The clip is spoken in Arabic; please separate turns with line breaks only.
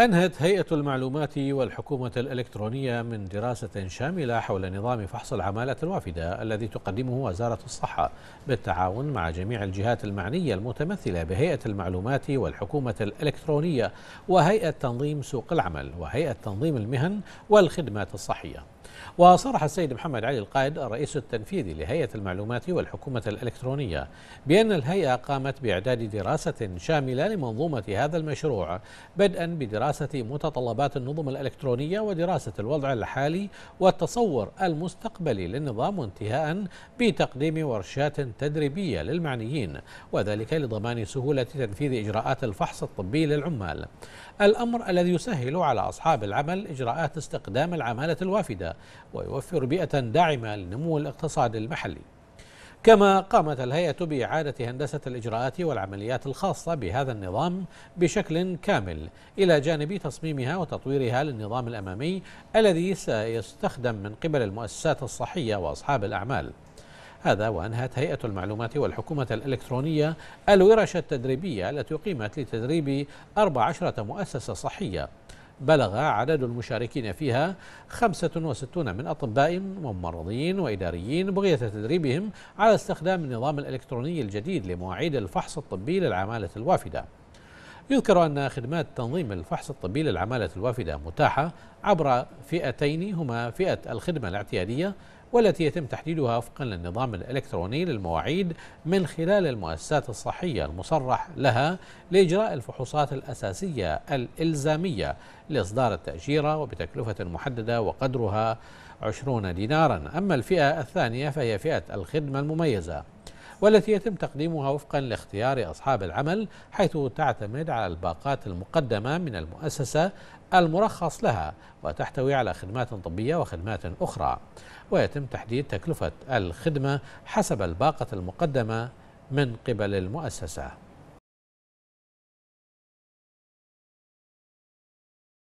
أنهت هيئة المعلومات والحكومة الإلكترونية من دراسة شاملة حول نظام فحص العمالة الوافدة الذي تقدمه وزارة الصحة بالتعاون مع جميع الجهات المعنية المتمثلة بهيئة المعلومات والحكومة الإلكترونية وهيئة تنظيم سوق العمل وهيئة تنظيم المهن والخدمات الصحية وصرح السيد محمد علي القائد الرئيس التنفيذي لهيئة المعلومات والحكومة الإلكترونية بأن الهيئة قامت بإعداد دراسة شاملة لمنظومة هذا المشروع بدءا بدراسة متطلبات النظم الإلكترونية ودراسة الوضع الحالي والتصور المستقبلي للنظام وانتهاء بتقديم ورشات تدريبية للمعنيين وذلك لضمان سهولة تنفيذ إجراءات الفحص الطبي للعمال الأمر الذي يسهل على أصحاب العمل إجراءات استقدام العمالة الوافدة ويوفر بيئة داعمة لنمو الاقتصاد المحلي كما قامت الهيئة بإعادة هندسة الإجراءات والعمليات الخاصة بهذا النظام بشكل كامل إلى جانب تصميمها وتطويرها للنظام الأمامي الذي سيستخدم من قبل المؤسسات الصحية وأصحاب الأعمال هذا وأنهت هيئة المعلومات والحكومة الإلكترونية الورش التدريبية التي أقيمت لتدريب 14 مؤسسة صحية بلغ عدد المشاركين فيها 65 من أطباء وممرضين وإداريين بغية تدريبهم على استخدام النظام الإلكتروني الجديد لمواعيد الفحص الطبي للعمالة الوافدة يذكر أن خدمات تنظيم الفحص الطبي للعمالة الوافدة متاحة عبر فئتين هما فئة الخدمة الاعتيادية والتي يتم تحديدها وفقا للنظام الإلكتروني للمواعيد من خلال المؤسسات الصحية المصرح لها لإجراء الفحوصات الأساسية الإلزامية لإصدار التأشيرة وبتكلفة محددة وقدرها 20 دينارا أما الفئة الثانية فهي فئة الخدمة المميزة والتي يتم تقديمها وفقا لاختيار أصحاب العمل حيث تعتمد على الباقات المقدمة من المؤسسة المرخص لها وتحتوي على خدمات طبية وخدمات أخرى ويتم تحديد تكلفة الخدمة حسب الباقة المقدمة من قبل المؤسسة